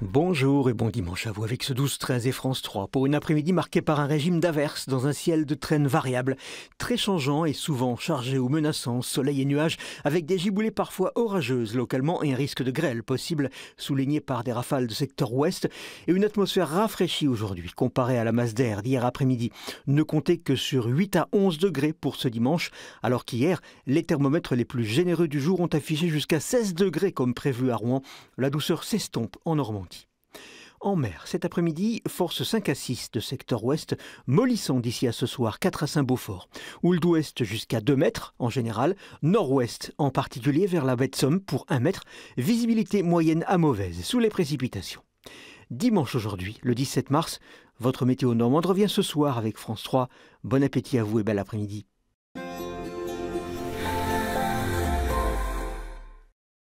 Bonjour et bon dimanche à vous avec ce 12-13 et France 3 pour une après-midi marquée par un régime d'averse dans un ciel de traîne variable, très changeant et souvent chargé ou menaçant, soleil et nuages, avec des giboulées parfois orageuses localement et un risque de grêle possible, souligné par des rafales de secteur ouest, et une atmosphère rafraîchie aujourd'hui comparée à la masse d'air d'hier après-midi. Ne comptez que sur 8 à 11 degrés pour ce dimanche, alors qu'hier, les thermomètres les plus généreux du jour ont affiché jusqu'à 16 degrés comme prévu à Rouen. La douceur s'estompe en Normandie. En mer, cet après-midi, force 5 à 6 de secteur ouest, mollissant d'ici à ce soir 4 à Saint-Beaufort. Houle d'ouest jusqu'à 2 mètres en général, nord-ouest en particulier vers la baie de Somme pour 1 mètre, visibilité moyenne à mauvaise sous les précipitations. Dimanche aujourd'hui, le 17 mars, votre météo normande revient ce soir avec France 3. Bon appétit à vous et bel après-midi.